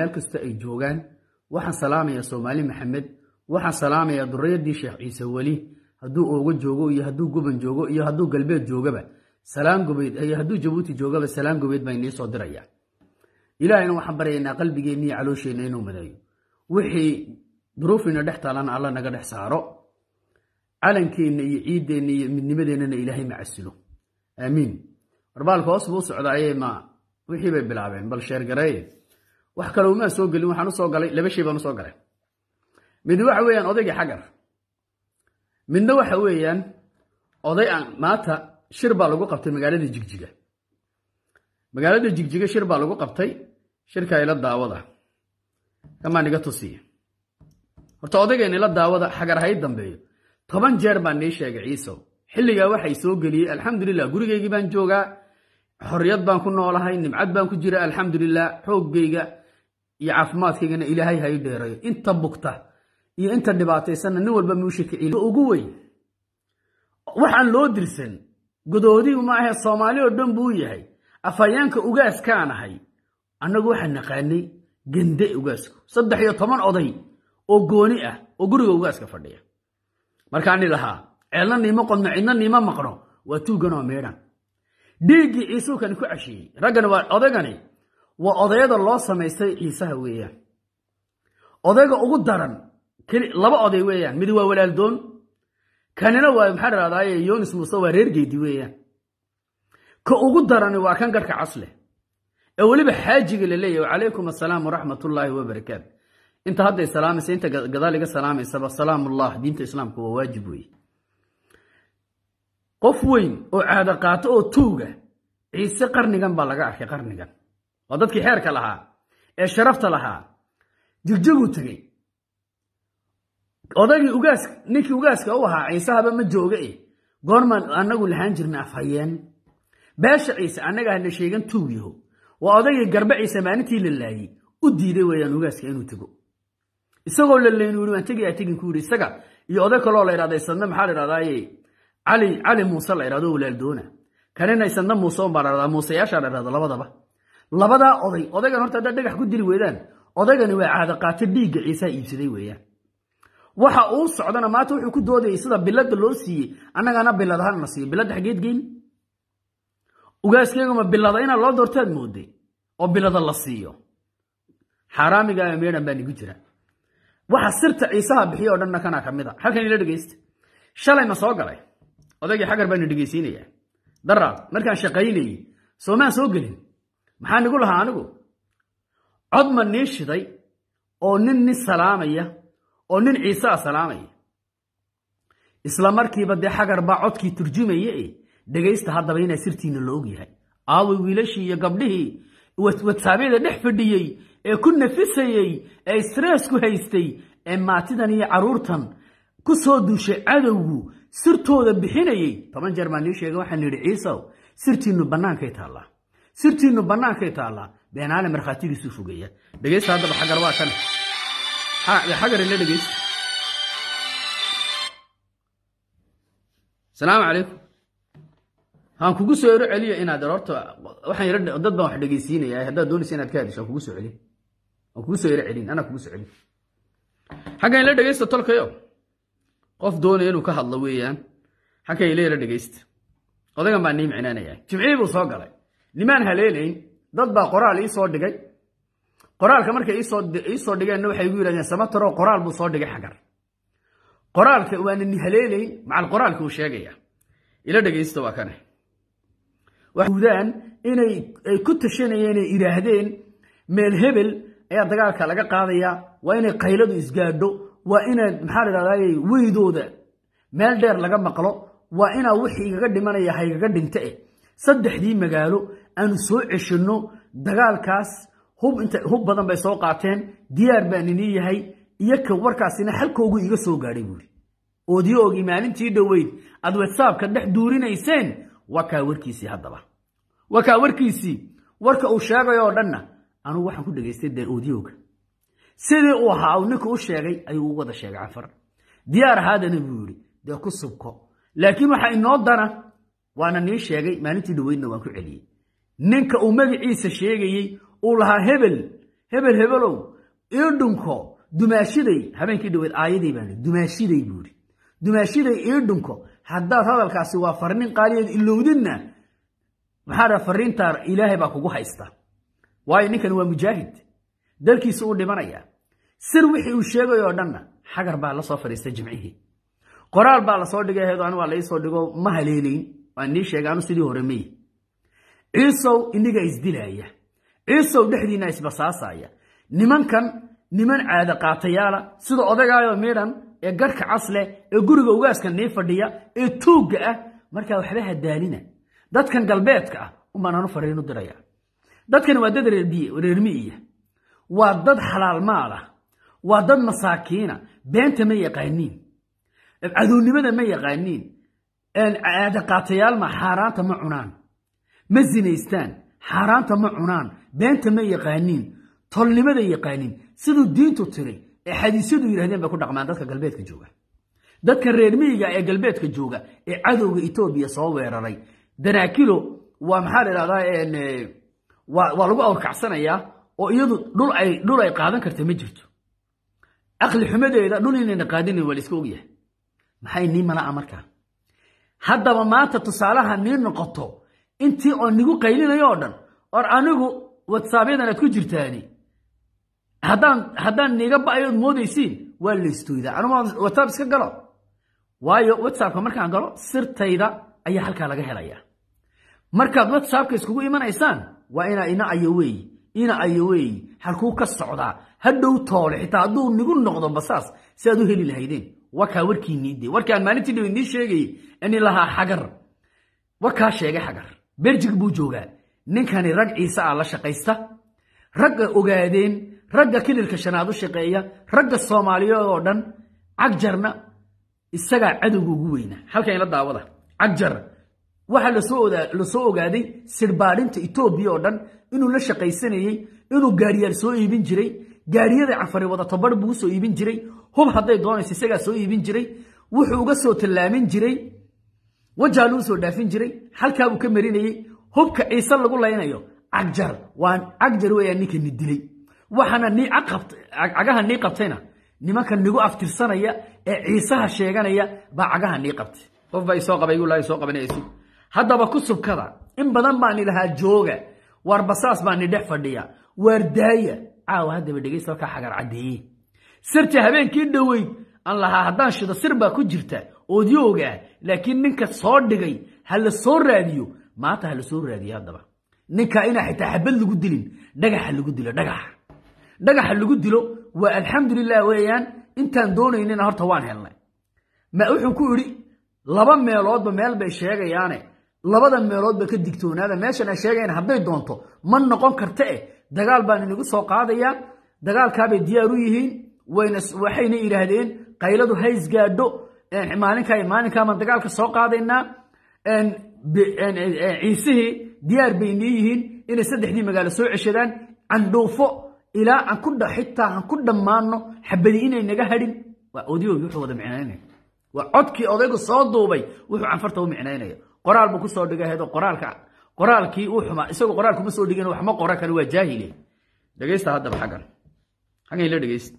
meel kasta ay joogaan waxaan salaamayaa soomaali maxamed waxaan salaamayaa durayadii sheekh ciise weli hadduu oogo joogo iyo hadduu guban joogo iyo hadduu galbeed joogaba salaan gubeyd iyo hadduu jabuuti joogaba salaan gubeyd baan iniisoo dirayaa ilaahayna waxaan baryaynaa qalbigeenna iyo caloosheenna inuu madeeyo wixii duruufina dhex taalana alla naga dhex saaro calankeenna iyo ciiddeenna iyo midnimadeennana ilaahay ma casilo aamiin warbaalka hoos buu socdaayema wixii bay bilaabeen bal sheergareye wax kaloo maa soo gelin waxaan usoo galay laba shay baan usoo galay midna waxa weeyaan odaygii xagar midna waxa weeyaan oday aan maanta shir baa lagu qabtay magaalada jigjiga magaalada jigjiga shir baa lagu qabtay shirka ila daawada kamaan iga tusiya horta odaygan ila daawada xagar hay dambeeyo toban jeer baan nii sheegay ciisow xilligaa waxay soo geliyey alxamdulilah gurigaygii baan joogaa xorriyad baan ku noolahay nimcad baan ku jira alxamdulilah xooggayga iyo caafimaadkaygana ilaahay ha ii dheereeyo inta bugta iyo inta dhibaataysanna nin walba muushika ugu weyn waxaan loo dirsan godoodigu ma ahe soomaali oo dhan buu yahay afhayeenka ugaaskaan ahay annagu waxaan naqaanay gande ugaasku saddex iyo toban oday oo gooni ah oo guriga ugaaska fadhiya markaani lahaa ceelna niima qodno cidna niima maqno waa tuuganoo meedhan dhiiggii ciisuukani ku cashieyey raggani waa odaygani waa odayada loo samaystay ciisaha weeyaan odayga ugu daran laba oday weeyaan mid waa walaaldoon kanina waa maxaa dhahdaye yonis muuse waa reer geedi weeyaan ka ugu darani waa kan garka casleh ee weliba xaajiga la leeyahy wacalaykum assalaam waraxmat ullaahi wabarakaatu inta hadday salaamaysa inta gadaal iga salaamaysaba salaamullah diinta islaamku waa waajib weeye qof weyn oo caado qaato oo tuuga ciise qarnigan baa laga arkay qarnigan waa dadkii xeerka lahaa ee sharafta lahaa jigjiguu tegey odaygii ugaas ninkii ugaaska u ahaa ciisehaba ma jooga eh goormaan annagu lahaan jirna afhayeen beesha ciise annaga hana sheegan tuug yaho waa odaygii garbe ciise maalintii la laayay u diiday weeyaan ugaaska inuu tego isagoo la leynu yii waan tegaya tegin ku yidhi isaga iyo oday kaloo la ydhahda isadna maxaa la ydhahdaye cali cali muuse la ydhahdo walaaldoona kanina isadna muuse unbaa la dhahdaa muuseyaashaa la ydhahdo labadaba labadaa oday odaygan horta haddaad dhagax ku dili weydaan odaygani waa caadaqaate dhiigga ciisaa iibsaday weeyaan waxa uu socdana maanta wuxuu ku doodayay sida bilada loo siiyey annagana bilad ahaan na siiyo bilada xaggeed geyn ugaaskeeguma bilada inaad loo doortaad mooday oo bilada la siiyo xaaraamiga meedhan baa nigu jira waxa sirta ciisaha bixiyo o dhanna kanaa ka mid a halkan ila dhegeysta shalayna soo galay odaygii xagar baana dhegeysiinaya daraad markaan shaqaynayey soomaan soo gelin maxaan igu lahaa anigu cod ma nii shiday oo nin ni salaamaya oo nin ciise a salaamaya isla markiiba dee xagar baa codkii turjumaya e dhegaysta haddaba inaa sirtiinna la ogyahay yahay wiilashii iyo gabdhihii wadwataabyada dhex fadhiyey ee ku nafisayey ee isrees ku haystay ee maatidan iyo caruurtan ku soo duushay cadowgu sirtooda bixinayey toban jeer baa nii sheegay waxaan nidhi ciisaw sirtiinnu bannaankay taallaa sirtiinu bannaankay taallaa beenaale markhaatigiisuu fogeeya dhegaysta haddaba xagar waa kan xagare la dhegaysta salaamu calaykum haan kugu soo ero celiyo inaad orta waxaan yara dad baan wax dhegaysiinaya haddaad doonaysa inaad ka hadisho kugu soo celin waan kugu soo ero celin anaa kugu soo celin xaggan ila dhegaysta tolkayo qof doonaya inuu ka hadlo weeyaan xaggan ila yara dhegaysta odagan baan nii micnaanaya jimcihii buu soo galay nimaan haleelayn dad baa qoraal ii soo dhigay qoraalka markay iisoo dhigeenna waxay igu yidhahdeen samataro qoraal buu soo dhigay xagar qoraalka waanani haleelayn macal qoraalka uu sheegaya ila dhegaysta waa kane hudaan inay ay ku tashanayeen ay idhaahdeen meel hebel ayaa dagaalka laga qaadayaa waa inay qayladu isgaadho waa ina maxaa ladhahdaye weydooda meel dheer laga maqlo waa inaa wixii igaga dhimanaya haygaga dhinte eh saddexdii magaalo aanu soo ceshanno dagaalkaas hub badan bay soo qaateen diyaar baan inii yahay iyo ka warkaasina xalkoogu iga soo gaadhay buuri odioogii maalintii dhoweyd aad wetsaabka dhex duurinayseen wakaa warkiisii haddaba wakaa warkiisii warka uu sheegayoo dhanna anugu waxaan ku dhegaystay dee odioga sidii uu ahaa uu ninku u sheegay ayuu u wada sheegay cafar diyaar ahaadana buu yidhi dee ku subko laakiin waxaa inoo dana waana nii sheegay maalintii dhoweydna waan ku celiyey ninka uu magaciisa sheegayey uu lahaa hebel hebel hebelow iidhunko dumaashiday habeenkii dhaweed aayadii baa dumaashiday buuhi dumaashiday iidhunko haddaad hadalkaasi waa farnin qaaliyeed ilowdidna maxaadha farrintaa ilaahay baa kugu haysta waayo ninkani waa mujaahid dalkiisa uu dhimanaya sir wixii uu sheegay oo dhanna xagar baa la soo fadhiistay jimcihii qoraal baa lasoo dhigay heedo an waa laii dhigo ma haleelayn waa nii sheega anu sidii hore mey ciisow inagaa isdilaaya ciisow dhexdiina isbasaasaya nimankan niman caada qaatayaala sida odagaayo midhan ee garhka cas leh ee guriga ugaaska nii fadhiya ee tuugga ah markaa waxba hadaalina dadkan galbeedka ah umbaanaanu anu fariinu diraya dadkan waa dad reer mi'iya waa dad xalaal ah. waa dad masaakiina beenta ma yaqaaniin cadownimada ma yaqaaniin caada qaatayaal ma xaaraanta ma cunaan ma zinaystaan xaaraanta ma cunaan beenta ma yaqaaniin tolnimada yaqaaniin siduu diintu tiri ee xadiisyadu yidhahdeen bay ku dhaqmaan dadka galbeedka jooga dadka reer miyiga ee galbeedka jooga ee cadowga etoobiya soo weeraray danaakilo waa maxaa la idhahdaa waa lagu awrkacsanayaa oo iyadu dhul ay qaadan karta ma jirto aqli xumadeeda dhul inayna qaadinin waa layska ogyahay maxay nii malaa markaa haddaba maanta tusaalaha nii noqoto intii oo nigu qaylinayo o dhan or anigu watsaabyada ku jirtaani haddaan niiga ba'ayood moodaysiin waa laystooydaa anuma watsaab iska galo waayo watsaabka markaan galo sirtayda ayaa halkaa laga helaya markaad watsaabka iskugu imanaysaan waa inaa ina ayoweey ina ayoweey halkuu ka socdaa hadhow toole xitaa hadduu nigu noqdo basaas si u heli lahaydeen wakaa warkiiniide warkaan maalintii dhab idiin sheegayey ini lahaa xagar wakaa sheegay xagar berjig buu joogaa ninkani rag ciise ah la shaqaysta ragga ogaadeen ragga kilirka shanaad u shaqeeya ragga soomaaliyeed oo dhan cagjarna isagaa cadowga ugu weyna halka ila daawada cagjar waxaa lasoo ogaaday sirbaadhinta etoobiya oo dhan inuu la shaqaysanayey inuu gaariyaal soo iibin jiray gaariyada cafari wada tabar buu soo iibin jiray hub hadday doonayso isagaa soo iibin jiray wuxuu uga soo tallaamin jiray wejaa luu soo dhaafin jiray xalkaabuu ka marinayay hubka ciise lagu laynayo cagjar waan cagjar weyaa ninka ni dilay waxaana cagaha nii qabtayna nimanka nigu aftirsanaya ee ciisaha sheeganaya baa cagaha nii qabtay qof baa isoo qabay ulaha soo qabanaysu haddaba ku subkada in badan baan idhahaa jooga waar basaas baa ni dhex fadhiya waar daaya caawa haddaba dhegeyst halkaa xagar caddeeye sirta habeenkii dhoweyd an lahaa haddaan shido sir baa ku jirta oodyo laakiin ninka soo dhigay ha la soo raadiyo maanta ha la soo raadiyo haddaba ninkaa inaa xitaa xabad lagu dilin dhagaxa lagu dilo dhagaxa dhagaxa lagu dilo waa alxamdulilah weeyaan intaan doonaynina horta waan helnay ma wuxuu ku idhi laba meeloodba meel bay sheegayaane labada meeloodba ka digtoonaada meeshan ay sheegayaan hadday doonto ma noqon karta eh dagaal baan inagu soo qaadayaa dagaalkaabay diyaar u yihiin waxayna yidhaahdeen qayladu haysgaadho maalinka maalinkamaan dagaalka soo qaadaynaa ciisihii diyaar bay inii yihiin inay saddexdii magaalo soo ceshadaan candhuufo ilaa aan ku xitaa aan ku dhammaano xabadi inay naga hadhin waa odyogi wuxuu wada micnaynaya waa codkii odaygu soo duubay wuxuu canfarta u micnaynaya qoraal buu kusoo dhigahdo qoraalka qoraalkii u xumaa isagoo qoraalkuma soo dhigin waxma qora kan waa jaahile dhegeysta haddaba xaggan xaggan ila dhegeysta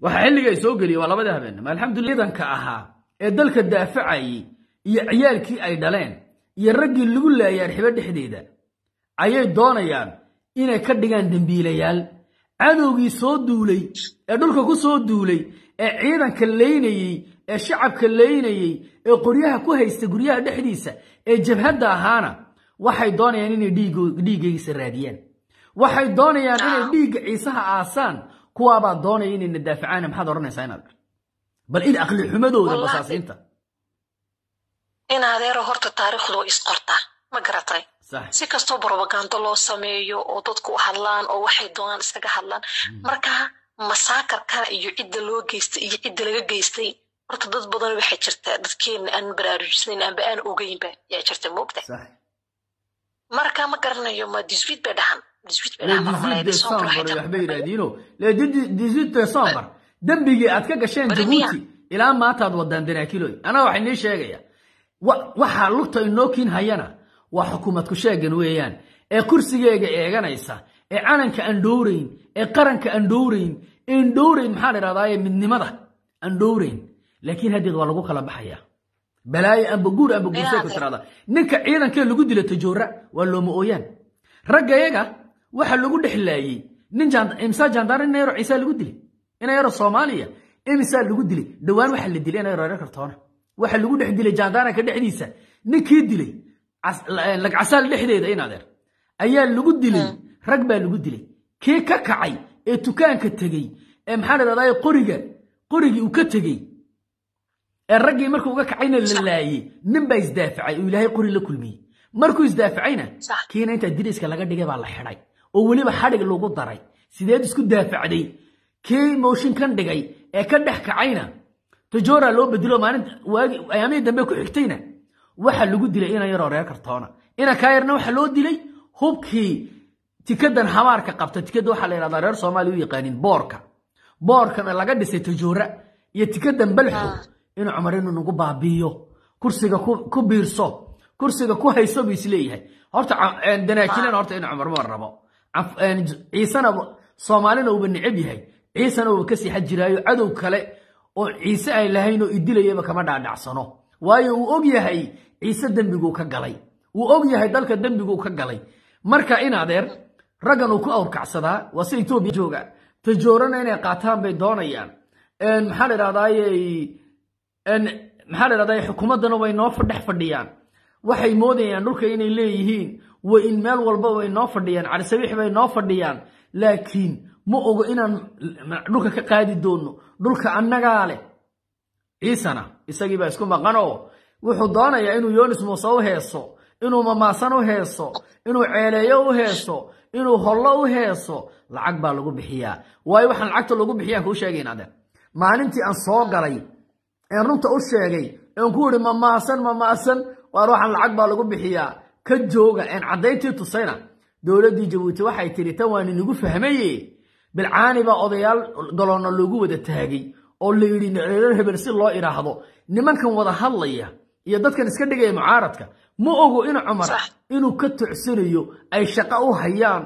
waxaa xilliga soo geliyey waa labada habeen alxamdulidanka ahaa ee dalka daafacayey iyo ciyaalkii ay dhaleen iyo raggii lagu laayay arxibo dhexdeeda ayay doonayaan inay ka dhigaan dembiilayaal cadowgii soo duulay ee dhulka ku soo duulay ee ciidanka laynayey ee shacabka laynayey ee qoryaha ku haysta guryaha dhexdiisa ee jabhadda ahaana waxay doonayaan inay dhiiggeysa raadiyaan waxay doonayaan inay dhiigga ciisaha aasaan kuwaabaa doonaya inayna daafacaan maxaad odhanaysaa inaad bal in aqli xumadooda basaasiinta in adeero horta taariikhdu isqortaa ma garatay si kastoo brobagando loo sameeyo oo dadku hadlaan oo waxay doonaan iskaga hadlaan hmm. marka masaakarkana iyo cidda loo geystay iyo cidda laga geystay horta dad badan waxay jirtaa dadkeenna aan baraarujisnayn amba aan ogeynba yaa jirta moogta marka ma garanayo ma disbid bay dhahan waxbay yidhaahdiino le disbid dembigii aad ka gasheen jabuuti ilaa maantaad waddaan daraakiloy anaa waxaa inii sheegaya waxaa lugta inoo kiin hayana waa xukuumad ku sheegan weeyaan ee kursigeega eeganaysa ee calanka aan dhowrayn ee qaranka aan dhowrayn een dhowrayn maxaa la idhahdaye midnimada aan dhowrayn laakiin haddeed waa lagu kala baxayaa balaayo amba guur amba guursoo kasraada ninka ciidankee lagu dila tajoora waa looma ooyaan ragga yaga waxa lagu dhexlaayey nin imsaa jandaar nin yaro ciisaa lagu dilay ina yaro soomaaliya imisaa lagu dilay dhowaan waxa la dilay ina yaro reer kartoona waxa lagu dhex dilay jandaranka dhexdiisa ninkii dilay eh, lagcasaal dhexdeeda in ayaa lagu dilay hmm. rag baa lagu dilay kii ka kacay ee tukaanka tegey ee maxaa la dhahdaye qoriga qorigii uu ka tegey الرجل مركو وقع عين لله من دافع يزدافع إلهي قري لكل مي مركو يزدافعنا كينا أنت دريس كلا قد جاب على حراي أولي بحرق لو قد دري سيدات اسكو دافع دي كي موشن كان دقي أكل ضحك عينا تجورا لو بدلو ما نت وأيامي دم بكو حكتينا واحد لو قد لي يرى رأي كرتانا أنا كايرنا وحل لو دلي كي تكدن حمارك قبطة تكدو حلا إلى ضرر صومالي ويقانين بوركا بوركا أنا لقد سيتجورا يتكدن بلحو inuu cumar inuu nagu baabiiyo kursiga ku biirso kursiga ku hayso buu isleeyahay horta danaajinana horta inuu cumar ma rabo ciisena soomaalina uuba necab yahay ciisena uuba kasii xajiraayo cadow kale oo ciise ay lahayn oo idilayaba kama dhaadhacsano waayo uu og yahay ciise dembiguu ka galay wuu og yahay dalka dembiguu ka galay marka in adeer raggan uu ku awrkacsadaa waa sida etoobiya jooga tajoorana inay qaataan bay doonayaan maxaa la idhahdaaye maxaa la dhahdaa xukuumaddana way noo dhex fadhiyaan waxay moodayaan dhulka inay leeyihiin way in meel walba way noo fadhiyaan carsabiix bay noo fadhiyaan laakiin ma ogo inaan dhulka ka qaadi doonno dhulka annagaa leh ciisana isagii baa isku maqanoo wuxuu doonayaa inuu yoonis muuse u heeso inuu mamaasan u heeso inuu ceeleeyo u heeso inuu hollo u heeso lacag baa lagu bixiyaa waayo waxaan lacagta lagu bixiyaan kuu sheegaynaade maalintii aan soo galay een runta u sheegay een ku yihi ma maasan ma maasan waar waxaan lacag baa lagu bixiyaa ka jooga een caddayntii tusayna dowladdii jabuuti waxay tidhi tan waan inagu fahmaye bilcaani baa odayaal galoonna loogu wada taagay oo la yidhi neceelo hebel si loo idhaahdo nimankan wada hadlaya iyo dadkan iska dhigaya mucaaradka ma ogo in cumar inuu ka tocsanayo ay shaqo u hayaan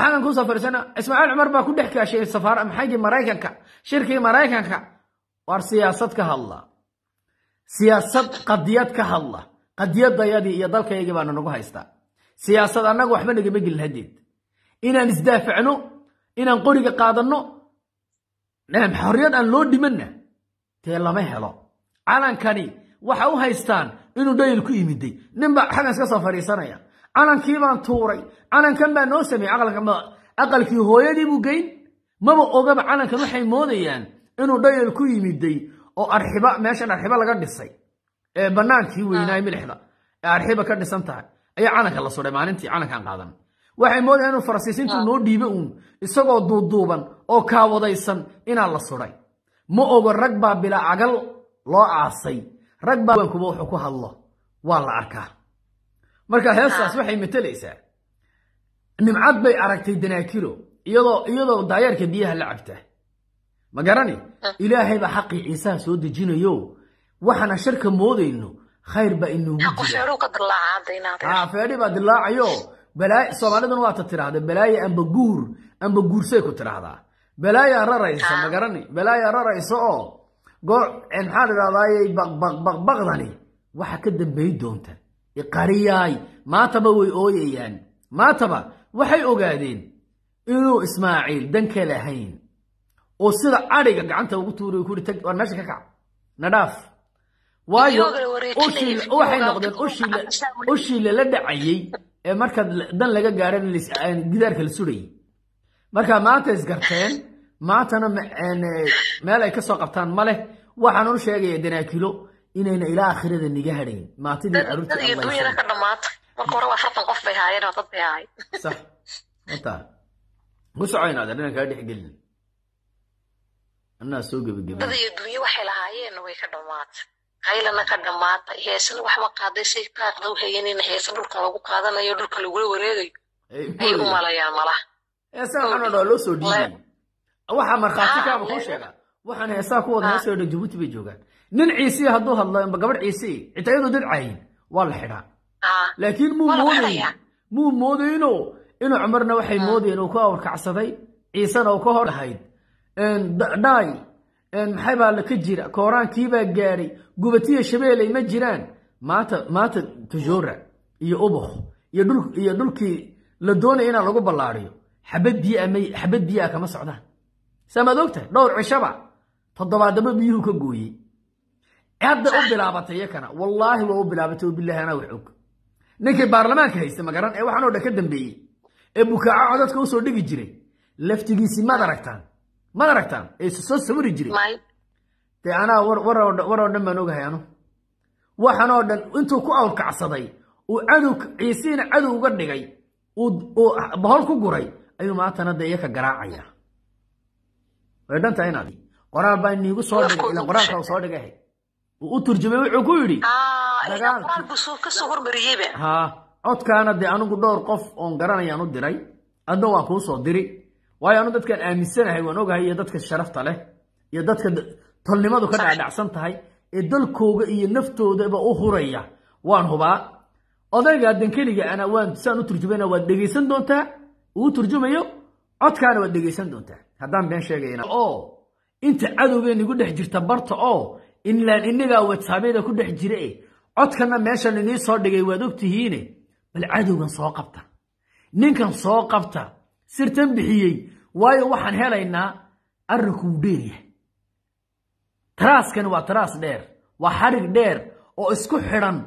xagan kusoo fariisana ismaaciil cumar baa ku dhex kaashay safaar maxaygii maraykanka shirkii maraykanka waar siyaasad ka hadla siyaasad qadiyad ka hadla qadiyadayadii iyo dalkaygii baana nagu haystaa siyaasad annaga waxba nagama gelin hadeed inaan isdaafacno inaan qoriga qaadanno xorriyad aan loo dhimanna tee lama helo calankani waxa u haystaan inuu dhayil ku yimiday ninbaa xagas ka soo fadhiisanaya calankii baan tuuray calankan baa noo sameeyey aqalkii hooyadii buu geyn maba ogaba calankan waxay moodayaan inuu dhayal ku yimiday oo arxiba meeshan arxiba laga dhisay ee banaankii weynaaye ah. milixda ee arxiba ka dhisan tahay ayaa calanka la sudhay maalintii calankan qaadan waxay moodaya inuu farasiisintu ah. noo dhiibo uun isagoo duuduuban oo kaawadaysan inaa la sudhay ma ogo rag baa bilaa cagal loo aasay rag baankuba wuxuu ku hadlo waa la arkaa marka ah. heestaas waxay matelaysaa nimcad bay aragtay danaakiro iyadoo iyadoo daayeerka biyaha la cabta ma garani ah. ilaahay xaqii ciisaha soo dejinayo waxaana sharka moodayno khayr baa inoogu ah, jira ah, baa dilaacayo balaayo soomaaliduna waata tidhaahda balaayo amba guur amba guursay ku tidhaahdaa balaayaa raraysa ma garani balaayaa raraysa oo goo maxaa idhahdaaye baqbaqbaqdani waxa ka dambay doonta iqariyaay maataba way ooyayaan maataba waxay ogaadeen inuu ismaaciil dan ka lahayn oo sida ariga gacanta ugu tuuray ku tag war meesha ka kac nadaaf waayo ushii waxay noqdeen ushii ushii la dhacayay ee marka dan laga gaarin gidaarka la surayay marka maanta isgarteen maantana meel ay ka soo qabtaan ma leh waxaan u sheegayaa danaakilo inayna ilaa aakhirada naga hadhayn maantidii caruurta adduunyada ka dhamaata marka hore waa hartan qof bay haayeen oo dad bay haay sax wata ku socoynaada dhanankaa dhexgelin anaa soo gebagabadayadduunye waxay lahaayeenna way ka dhammaatay qaylana ka dhammaatay heesana waxba qaaday say taaqda u hayanina heesa dhulka lagu qaadanayo dhulka lagula wareegayo ayay u malayaan malaha heesaa waxaan oo dhaa loo soo dhiibay waxaa markhaati kaaba kuu sheegaa waxaan heesaa ku wada heesay oo dhan jabuuti bay joogaan nin ciisiya hadduu hadlo inba gabadh ciisiye xitaa iyadoo dad cayin waa la xidhaa laakiin muu moodayn muu moodayno inuu cumarna waxay moodayeen uu ku awrkacsaday ciisana uu ka hor ahayd dhacdhaay maxaybaa la ka jira kooraankiibaa gaaray gubatiya shabeelay ma jiraan maanta maanta tajoora iyo ubax iyo dhul iyo dhulkii la doonaya inaa lagu ballaariyo xabad biyaa may xabad biyaa kama socdaan saamaad ogtahay dhowr cishaba toddobaadaba biyuhu ka gooyey hadda u bilaabatay iyakana wallaahi waa u bilaabatay wabilahi anaa wax og ninkii baarlamaanka haysta magaran ee waxaan oo dhan ka dambeeyey ee bukaaco codadka usoo dhigi jiray laftigiisii maad aragtaan ma aragtaan ayse soo sawiri jire dee anaa waroo dhan baan ogahay anu waxaanoo dhan intuu ku awrkacsaday uu cadow ciisiina cadow uga dhigay uu bohol ku guray ayuu maantana dee iyaka garaacaya way dhantahay inaad qoraal baa niigu soo dhigay ilan qoraalka soo dhigay uu u turjumay wuxuu ku yidhi ha codkaana dee anigu dhowr qof oon garanayaan u diray adna waan kuu soo diri waayo anu dadkaan aaminsanahay waan ogahay iyo dadka sharafta leh iyo dadka tolnimadu ka dhacdhacsan tahay ee dalkooga iyo naftoodaba u huraya waan hubaa odaygaa dankeliga ana waan saan u turjumayna waad dhegaysan doontaa uu turjumayo codkaana waad dhegaysan doontaa haddaan been sheegayna oo inta cadowgeen igu dhex jirta barta oo inlaan innagaa watsaabyada ku dhex jira e codkanna meeshan inii soo dhigay waad ogtihiine bal cadowgan soo qabta ninkan soo qabta sirtan bixiyey waayo waxaan helaynaa arrinkuu dheer yahay taraaskan waa taraas dheer waa xarig dheer oo isku xidhan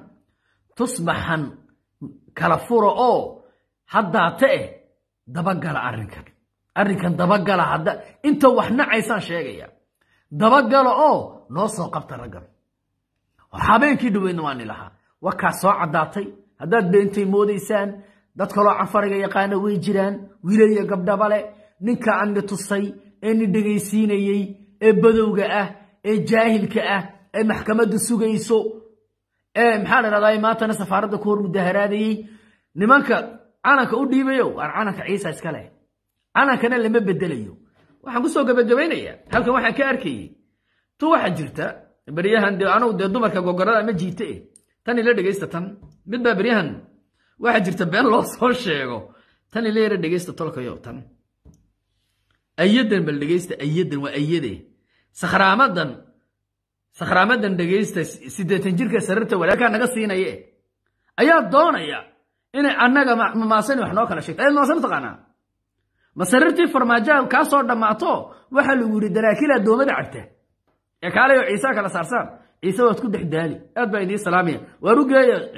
tusbaxan kala fura oo haddaate eh dabagala arrinkan arrinkan dabagala hadda inta wax nacaysaan sheegaya dabagala oo noo soo qabta raggan habeenkii dhaweyna waa nilahaa warkaas soo caddaatay haddaad beentay moodaysaan dad kaloo cafariga yaqaana way jiraan wiilal iyo gabdhaba le ninka ani tusay ee ni dhegaysiinayey ee badowga ah ee jaahilka ah ee maxkamadda sugayso ee maxaa la dhahday maantana safaaradda ku hor mudaharaadayey nimanka calanka u dhiibayo waan calanka ciisa iska leh calankana lama bedelayo waxaan kusoo gabagabaynayaa halkan waxaan ka arkayey tu waxaa jirta beryahan de anugu dee dumarka gogorada ma jiite eh tan ila dhegaysta tan midbaa beryahan waxaa jirta been loo soo sheego tan ila yara dhegeysta tolkayo tan ayadan bal dhegeysta ayadan waa ayade sakhraamadan sakhraamadan dhegeysta siddeetan jirka sararta walaalkaa naga siinaye ayaa doonaya inay annaga mamaasani wax noo kala sheegto ayaad maasani taqaanaa ma sarirtii farmaajaha kaa soo dhammaato waxaa lagu yidhi daraakila doomada cabta ee kaalayoo ciisaa kala saarsaan ciise waad ku dhex daali aad baa idiin salaamaya waar geeya